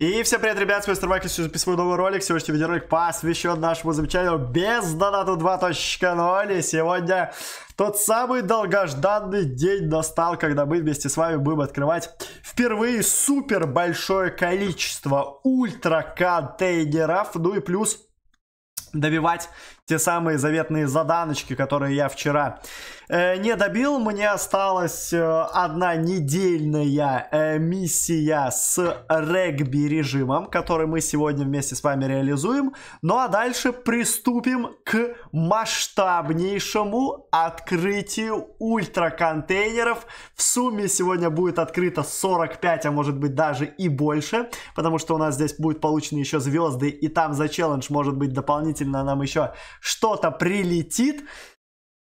И всем привет, ребят, с вами Стармак, я записываю новый ролик. Сегодняшний видеоролик посвящен нашему замечанию без доната 2.0. И сегодня тот самый долгожданный день настал, когда мы вместе с вами будем открывать впервые супер большое количество ультра контейнеров. Ну и плюс добивать те самые заветные заданочки, которые я вчера э, не добил. Мне осталась э, одна недельная э, миссия с регби режимом, который мы сегодня вместе с вами реализуем. Ну а дальше приступим к масштабнейшему открытию ультраконтейнеров. В сумме сегодня будет открыто 45, а может быть даже и больше, потому что у нас здесь будет получены еще звезды, и там за челлендж может быть дополнительно нам еще что-то прилетит,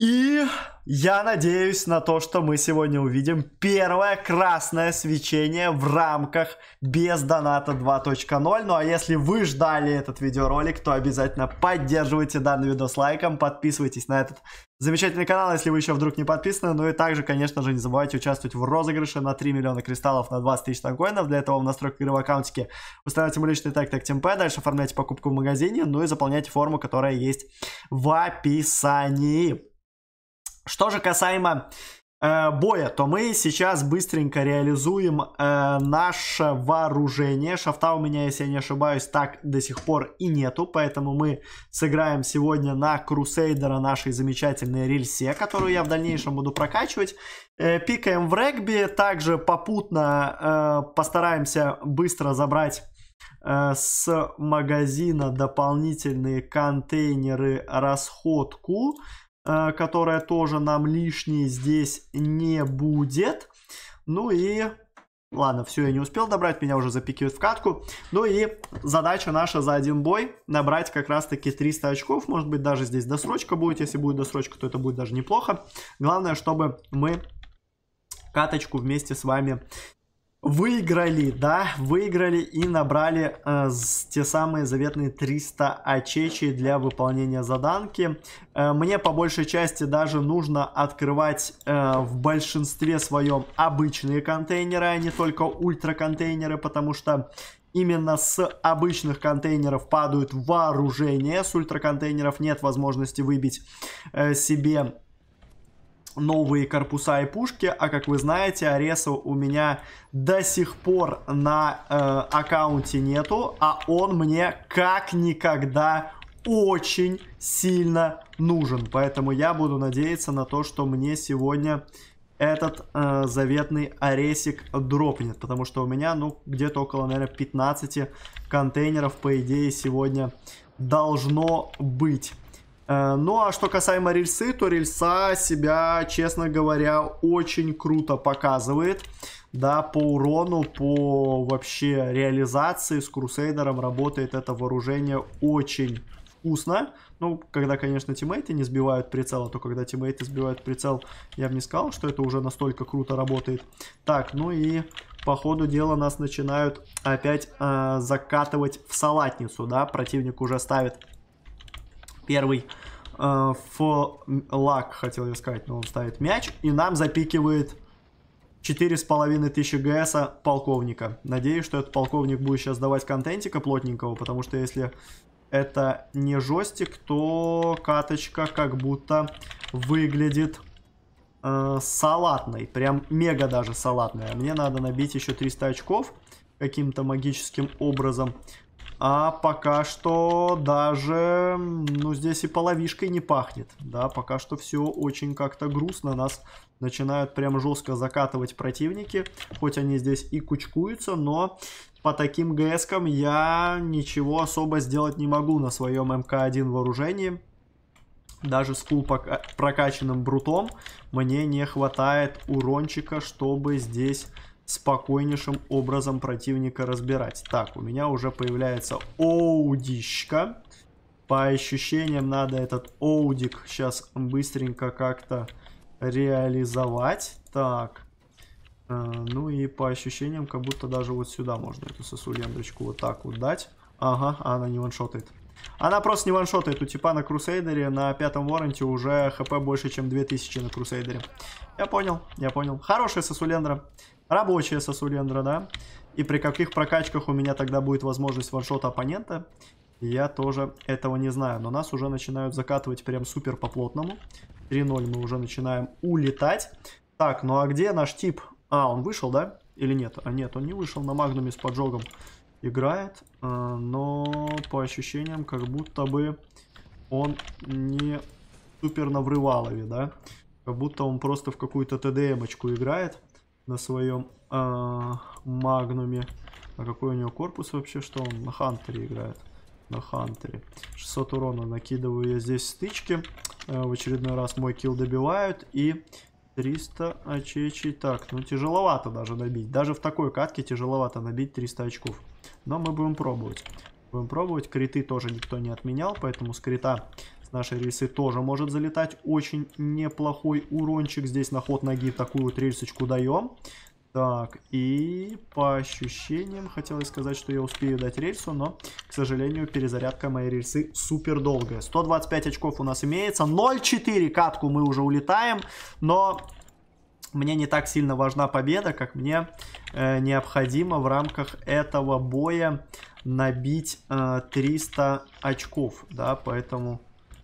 и я надеюсь на то, что мы сегодня увидим первое красное свечение в рамках без доната 2.0. Ну а если вы ждали этот видеоролик, то обязательно поддерживайте данный видос лайком, подписывайтесь на этот замечательный канал, если вы еще вдруг не подписаны. Ну и также, конечно же, не забывайте участвовать в розыгрыше на 3 миллиона кристаллов на 20 тысяч танкоинов. Для этого в настройках игры в аккаунтике устанавливайте мой личный тег TagTimP, дальше оформляйте покупку в магазине, ну и заполняйте форму, которая есть в описании. Что же касаемо э, боя, то мы сейчас быстренько реализуем э, наше вооружение. Шафта у меня, если я не ошибаюсь, так до сих пор и нету, поэтому мы сыграем сегодня на Крусейдера нашей замечательной рельсе, которую я в дальнейшем буду прокачивать. Э, пикаем в регби, также попутно э, постараемся быстро забрать э, с магазина дополнительные контейнеры расходку Э, которая тоже нам лишней здесь не будет. Ну и... Ладно, все, я не успел добрать, меня уже запикивают в катку. Ну и задача наша за один бой набрать как раз-таки 300 очков. Может быть, даже здесь досрочка будет. Если будет досрочка, то это будет даже неплохо. Главное, чтобы мы каточку вместе с вами Выиграли, да, выиграли и набрали э, те самые заветные 300 очечей для выполнения заданки. Э, мне по большей части даже нужно открывать э, в большинстве своем обычные контейнеры, а не только ультра контейнеры, потому что именно с обычных контейнеров падают вооружения, с ультра контейнеров нет возможности выбить э, себе новые корпуса и пушки, а как вы знаете, Ареса у меня до сих пор на э, аккаунте нету, а он мне как никогда очень сильно нужен. Поэтому я буду надеяться на то, что мне сегодня этот э, заветный аресик дропнет. Потому что у меня, ну, где-то около, наверное, 15 контейнеров, по идее, сегодня должно быть. Э, ну а что касаемо рельсы, то рельса себя, честно говоря, очень круто показывает. Да, по урону, по вообще реализации с Крусейдером работает это вооружение очень вкусно. Ну, когда, конечно, тиммейты не сбивают прицел, а то когда тиммейты сбивают прицел, я бы не сказал, что это уже настолько круто работает. Так, ну и по ходу дела нас начинают опять э, закатывать в салатницу, да, противник уже ставит первый э, флаг, хотел я сказать, но он ставит мяч. И нам запикивает 4,5 тысячи ГС -а полковника. Надеюсь, что этот полковник будет сейчас давать контентика плотненького, потому что если это не жестик, то каточка как будто выглядит э, салатной. Прям мега даже салатная. Мне надо набить еще 300 очков каким-то магическим образом. А пока что даже, ну, здесь и половишкой не пахнет. Да, пока что все очень как-то грустно. Нас начинают прям жестко закатывать противники. Хоть они здесь и кучкуются, но по таким ГСкам я ничего особо сделать не могу на своем МК-1 вооружении. Даже с фул прокачанным брутом мне не хватает урончика, чтобы здесь спокойнейшим образом противника разбирать. Так, у меня уже появляется оудишка. По ощущениям надо этот оудик сейчас быстренько как-то реализовать. Так, э, ну и по ощущениям, как будто даже вот сюда можно эту сосулендочку вот так вот дать. Ага, а она не ваншотает. Она просто не ваншотает. У типа на Крусейдере на пятом воранте уже хп больше, чем 2000 на Крусейдере. Я понял, я понял. Хорошая сосулендра. Рабочая сосулендра, да. И при каких прокачках у меня тогда будет возможность ваншота оппонента, я тоже этого не знаю. Но нас уже начинают закатывать прям супер по плотному. 3-0 мы уже начинаем улетать. Так, ну а где наш тип? А, он вышел, да? Или нет? А нет, он не вышел на магнуме с поджогом. Играет, э, но по ощущениям как будто бы он не супер на врывалове, да? Как будто он просто в какую-то ТДМочку играет на своем а, магнуме. А какой у него корпус вообще? Что он на Хантере играет? На Хантере. 600 урона накидываю я здесь стычки. Э, в очередной раз мой килл добивают. И 300 очечей. Так, ну тяжеловато даже набить, Даже в такой катке тяжеловато набить 300 очков. Но мы будем пробовать. Будем пробовать. Криты тоже никто не отменял, поэтому с крита наши рельсы тоже может залетать очень неплохой урончик. Здесь на ход ноги такую вот рельсочку даем. Так, и по ощущениям хотелось сказать, что я успею дать рельсу, но, к сожалению, перезарядка моей рельсы супер долгая. 125 очков у нас имеется, 04 катку мы уже улетаем, но мне не так сильно важна победа, как мне э, необходимо в рамках этого боя набить э, 300 очков, да, поэтому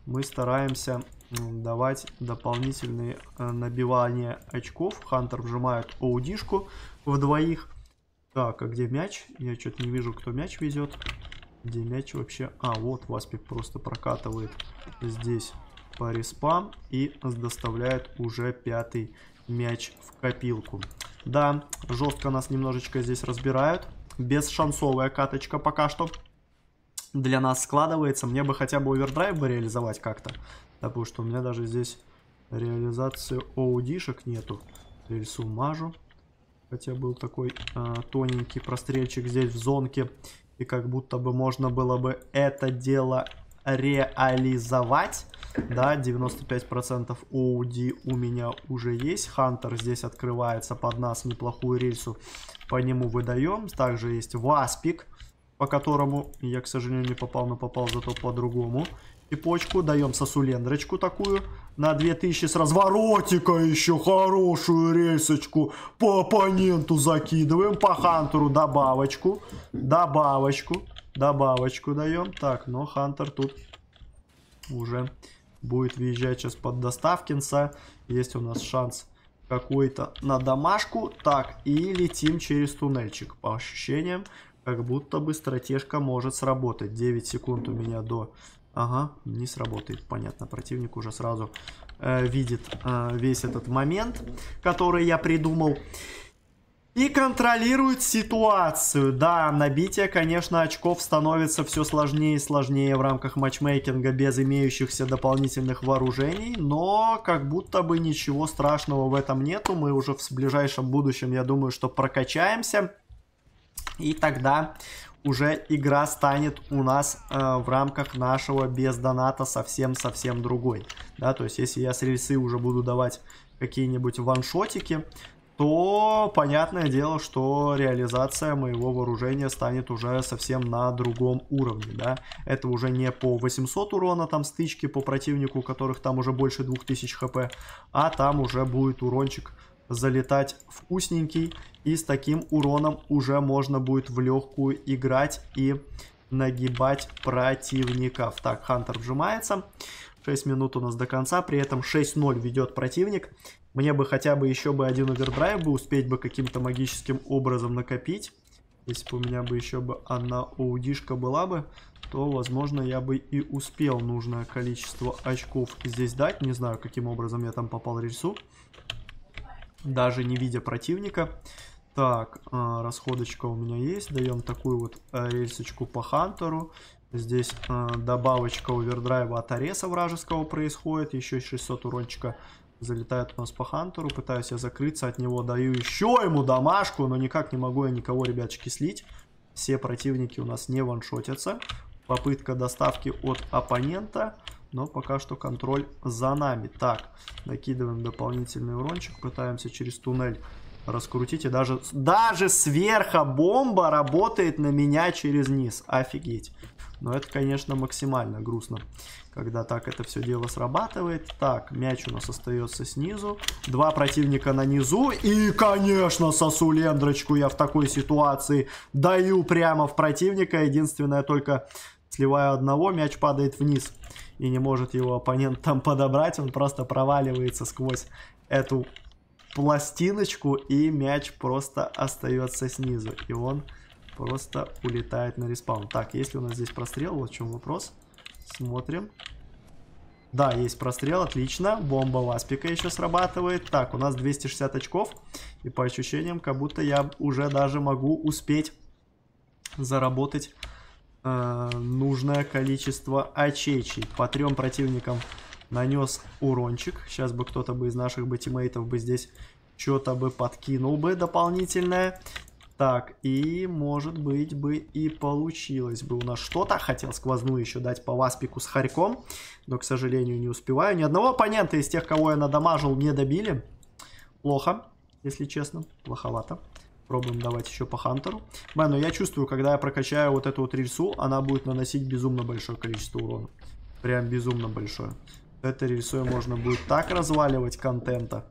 мы стараемся давать дополнительные э, набивания очков. Хантер вжимает оудишку в двоих. Так, а где мяч? Я что-то не вижу, кто мяч везет. Где мяч вообще? А, вот Васпик просто прокатывает здесь по респам и доставляет уже пятый мяч в копилку. Да, жестко нас немножечко здесь разбирают. Без шансовая каточка пока что для нас складывается. Мне бы хотя бы овердрайв бы реализовать как-то. Да, потому что у меня даже здесь реализации оудишек нету. Рельсу мажу. Хотя был такой э, тоненький прострельчик здесь в зонке. И как будто бы можно было бы это дело реализовать. Да, 95% OUD у меня уже есть. Хантер здесь открывается под нас неплохую рельсу. По нему выдаем. Также есть Васпик по которому я, к сожалению, не попал, но попал зато по-другому. Цепочку, даем сосулендрочку такую на 2000 с разворотика еще хорошую рельсочку по оппоненту закидываем, по хантеру добавочку, добавочку, добавочку даем. Так, но хантер тут уже будет въезжать сейчас под доставкинса. Есть у нас шанс какой-то на домашку. Так, и летим через туннельчик. По ощущениям, как будто бы стратежка может сработать. 9 секунд у меня до... Ага, не сработает. Понятно, противник уже сразу э, видит э, весь этот момент, который я придумал. И контролирует ситуацию. Да, набитие, конечно, очков становится все сложнее и сложнее в рамках матчмейкинга без имеющихся дополнительных вооружений. Но как будто бы ничего страшного в этом нету. Мы уже в ближайшем будущем, я думаю, что прокачаемся. И тогда уже игра станет у нас э, в рамках нашего без доната совсем-совсем другой. Да, то есть если я с рельсы уже буду давать какие-нибудь ваншотики, то понятное дело, что реализация моего вооружения станет уже совсем на другом уровне, да. Это уже не по 800 урона там стычки по противнику, у которых там уже больше 2000 хп, а там уже будет урончик залетать вкусненький. И с таким уроном уже можно будет в легкую играть и нагибать противников. Так, Хантер вжимается. 6 минут у нас до конца, при этом 6-0 ведет противник. Мне бы хотя бы еще бы один овердрайв бы успеть бы каким-то магическим образом накопить. Если бы у меня бы еще бы одна оудишка была бы, то, возможно, я бы и успел нужное количество очков здесь дать. Не знаю, каким образом я там попал рельсу даже не видя противника. Так, а, расходочка у меня есть. Даем такую вот э, рельсочку по Хантеру. Здесь э, добавочка овердрайва от ареса вражеского происходит. Еще 600 урончика залетает у нас по Хантеру. Пытаюсь я закрыться от него. Даю еще ему домашку, но никак не могу я никого, ребяточки, слить. Все противники у нас не ваншотятся. Попытка доставки от оппонента но пока что контроль за нами. Так, накидываем дополнительный урончик, пытаемся через туннель раскрутить. И даже, даже сверху бомба работает на меня через низ. Офигеть. Но это, конечно, максимально грустно, когда так это все дело срабатывает. Так, мяч у нас остается снизу. Два противника на низу. И, конечно, сосулендрочку я в такой ситуации даю прямо в противника. Единственное только Сливаю одного, мяч падает вниз. И не может его оппонент там подобрать. Он просто проваливается сквозь эту пластиночку. И мяч просто остается снизу. И он просто улетает на респаун. Так, есть ли у нас здесь прострел? Вот в чем вопрос. Смотрим. Да, есть прострел, отлично. Бомба васпика еще срабатывает. Так, у нас 260 очков. И по ощущениям, как будто я уже даже могу успеть заработать Э, нужное количество очечей. По трем противникам нанес урончик. Сейчас бы кто-то бы из наших бы тиммейтов бы здесь что-то бы подкинул бы дополнительное. Так, и может быть бы и получилось бы у нас что-то. Хотел сквозную еще дать по Васпику с Харьком, но, к сожалению, не успеваю. Ни одного оппонента из тех, кого я надамажил, не добили. Плохо, если честно, плоховато. Пробуем давать еще по Хантеру. Бен, но ну я чувствую, когда я прокачаю вот эту вот рельсу, она будет наносить безумно большое количество урона. Прям безумно большое. Этой рельсой можно будет так разваливать контента,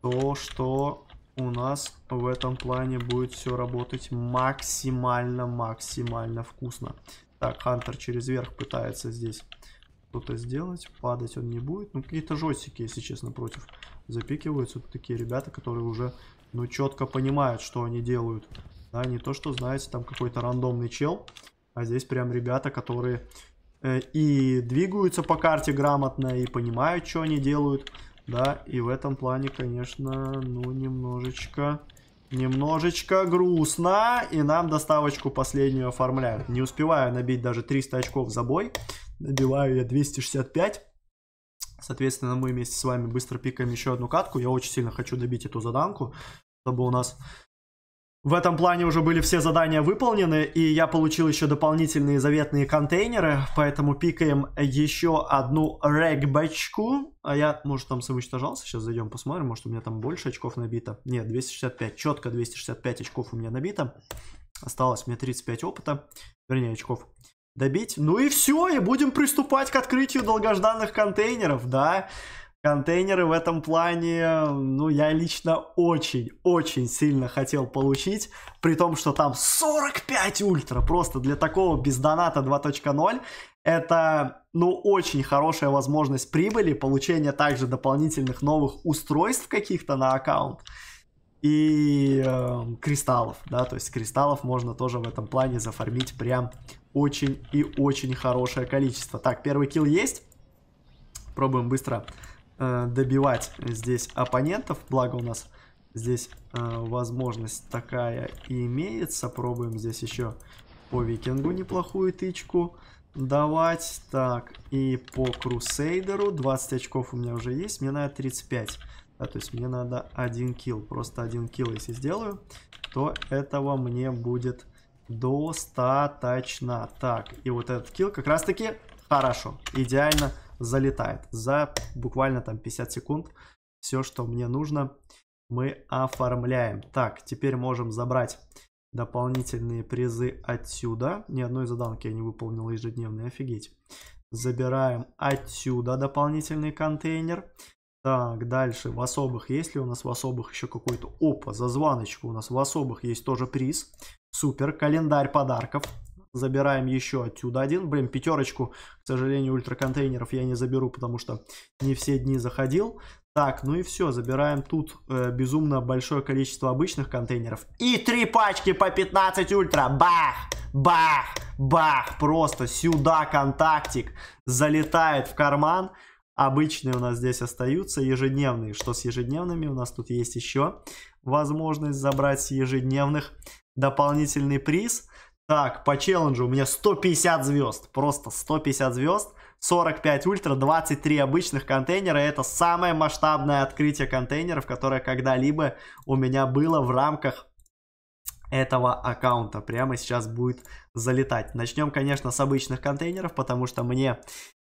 то что у нас в этом плане будет все работать максимально-максимально вкусно. Так, Хантер через верх пытается здесь что-то сделать. Падать он не будет. Ну, какие-то жестики, если честно, против запикиваются. Тут такие ребята, которые уже ну, четко понимают, что они делают. Да, не то, что, знаете, там какой-то рандомный чел, а здесь прям ребята, которые э, и двигаются по карте грамотно, и понимают, что они делают. Да, и в этом плане, конечно, ну, немножечко... Немножечко грустно, и нам доставочку последнюю оформляют. Не успеваю набить даже 300 очков за бой. Набиваю я 265. Соответственно, мы вместе с вами быстро пикаем еще одну катку. Я очень сильно хочу добить эту заданку чтобы у нас в этом плане уже были все задания выполнены, и я получил еще дополнительные заветные контейнеры, поэтому пикаем еще одну регбачку. А я, может, там самоуничтожался, сейчас зайдем посмотрим, может, у меня там больше очков набито. Нет, 265, четко 265 очков у меня набито. Осталось мне 35 опыта, вернее, очков добить. Ну и все, и будем приступать к открытию долгожданных контейнеров, да. Да контейнеры в этом плане, ну, я лично очень-очень сильно хотел получить, при том, что там 45 ультра, просто для такого без доната 2.0, это, ну, очень хорошая возможность прибыли, получения также дополнительных новых устройств каких-то на аккаунт и э, кристаллов, да, то есть кристаллов можно тоже в этом плане зафармить прям очень и очень хорошее количество. Так, первый килл есть, пробуем быстро э, добивать здесь оппонентов. Благо у нас здесь э, возможность такая имеется. Пробуем здесь еще по викингу неплохую тычку давать. Так, и по Крусейдеру 20 очков у меня уже есть, мне надо 35. Да, то есть мне надо один килл, просто один килл если сделаю, то этого мне будет достаточно. Так, и вот этот килл как раз таки хорошо, идеально залетает. За буквально там 50 секунд все, что мне нужно, мы оформляем. Так, теперь можем забрать дополнительные призы отсюда. Ни одной заданки я не выполнил ежедневной, офигеть. Забираем отсюда дополнительный контейнер. Так, дальше. В особых есть ли у нас в особых еще какой-то... Опа, за званочку у нас в особых есть тоже приз. Супер. Календарь подарков. Забираем еще отсюда один. Блин, пятерочку, к сожалению, ультраконтейнеров я не заберу, потому что не все дни заходил. Так, ну и все, забираем тут э, безумно большое количество обычных контейнеров. И три пачки по 15 ультра. Бах! Бах! Бах! Просто сюда контактик залетает в карман. Обычные у нас здесь остаются, ежедневные. Что с ежедневными? У нас тут есть еще возможность забрать с ежедневных дополнительный приз. Так, по челленджу у меня 150 звезд. Просто 150 звезд. 45 ультра, 23 обычных контейнера. Это самое масштабное открытие контейнеров, которое когда-либо у меня было в рамках этого аккаунта. Прямо сейчас будет залетать. Начнем, конечно, с обычных контейнеров, потому что мне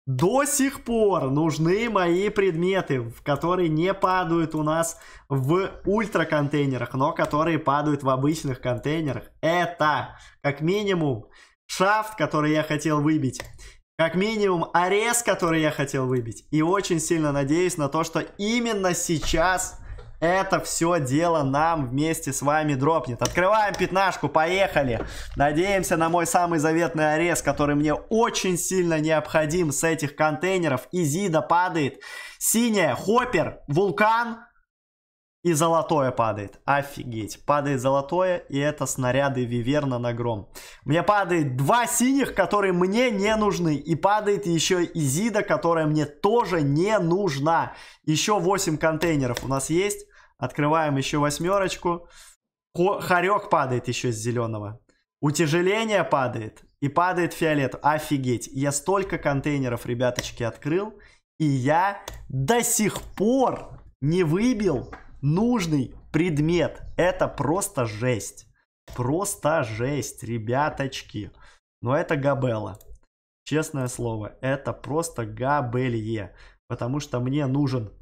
до сих пор нужны мои предметы, которые не падают у нас в ультра контейнерах, но которые падают в обычных контейнерах. Это как минимум шафт, который я хотел выбить. Как минимум арес, который я хотел выбить. И очень сильно надеюсь на то, что именно сейчас это все дело нам вместе с вами дропнет. Открываем пятнашку, поехали. Надеемся на мой самый заветный арест, который мне очень сильно необходим с этих контейнеров. Изида падает. Синяя, Хоппер, Вулкан, и золотое падает. Офигеть. Падает золотое, и это снаряды Виверна на гром. Мне падает два синих, которые мне не нужны. И падает еще Изида, которая мне тоже не нужна. Еще 8 контейнеров у нас есть. Открываем еще восьмерочку. Хорек падает еще с зеленого. Утяжеление падает. И падает фиолет. Офигеть. Я столько контейнеров, ребяточки, открыл. И я до сих пор не выбил нужный предмет. Это просто жесть. Просто жесть, ребяточки. Но это габела. Честное слово, это просто габелье. Потому что мне нужен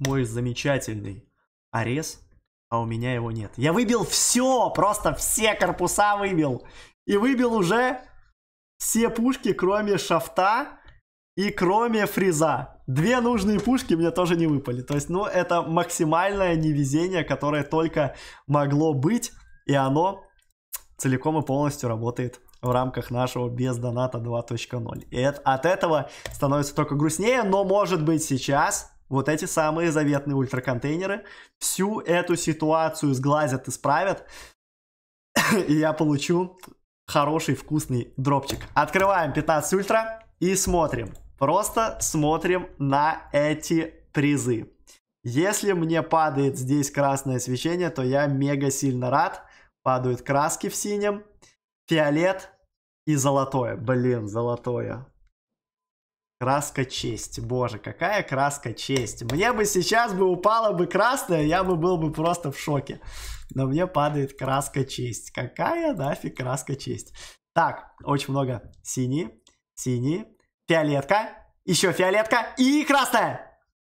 мой замечательный Арес, а у меня его нет. Я выбил все, просто все корпуса выбил. И выбил уже все пушки, кроме шафта и кроме фриза. Две нужные пушки мне тоже не выпали. То есть, ну, это максимальное невезение, которое только могло быть. И оно целиком и полностью работает в рамках нашего без доната 2.0. И это, от этого становится только грустнее, но может быть сейчас вот эти самые заветные ультраконтейнеры, всю эту ситуацию сглазят, и исправят, и я получу хороший вкусный дропчик. Открываем 15 ультра и смотрим. Просто смотрим на эти призы. Если мне падает здесь красное свечение, то я мега сильно рад. Падают краски в синем, фиолет и золотое. Блин, золотое. Краска честь. Боже, какая краска честь. Мне бы сейчас бы упала бы красная, я бы был бы просто в шоке. Но мне падает краска честь. Какая нафиг краска честь. Так, очень много синий, синий, фиолетка, еще фиолетка и красная.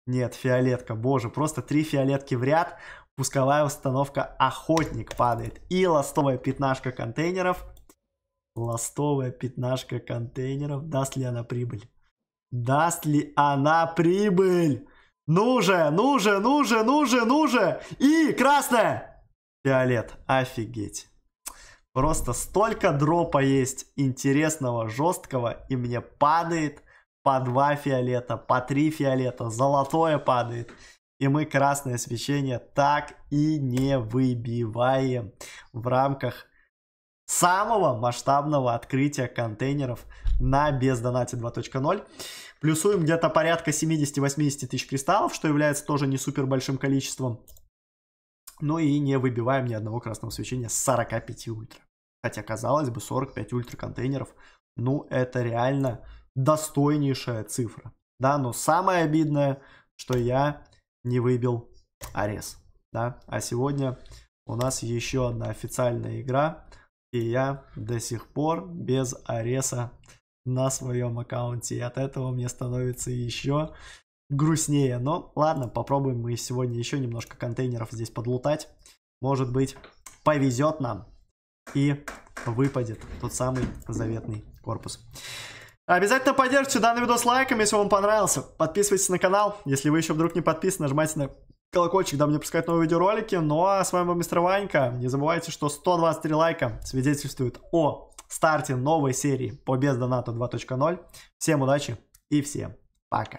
Нет, фиолетка, боже, просто три фиолетки в ряд. Пусковая установка охотник падает. И ластовая пятнашка контейнеров. Ластовая пятнашка контейнеров. Даст ли она прибыль? Даст ли она прибыль? Ну же, ну же, ну же, ну же, ну же! И красная! Фиолет, офигеть. Просто столько дропа есть интересного, жесткого, и мне падает по два фиолета, по три фиолета, золотое падает. И мы красное освещение так и не выбиваем в рамках самого масштабного открытия контейнеров на бездонате 2.0. Плюсуем где-то порядка 70-80 тысяч кристаллов, что является тоже не супер большим количеством. Ну и не выбиваем ни одного красного свечения с 45 ультра. Хотя, казалось бы, 45 ультра контейнеров, ну это реально достойнейшая цифра. Да, но самое обидное, что я не выбил Арес. Да, а сегодня у нас еще одна официальная игра, и я до сих пор без Ареса на своем аккаунте. И от этого мне становится еще грустнее. Но ладно, попробуем мы сегодня еще немножко контейнеров здесь подлутать. Может быть, повезет нам и выпадет тот самый заветный корпус. Обязательно поддержите данный видос лайком, если вам понравился. Подписывайтесь на канал. Если вы еще вдруг не подписаны, нажимайте на колокольчик, дабы не пропускать новые видеоролики. Ну а с вами был Мистер Ванька. Не забывайте, что 123 лайка свидетельствуют о старте новой серии по без 2.0. Всем удачи и всем пока.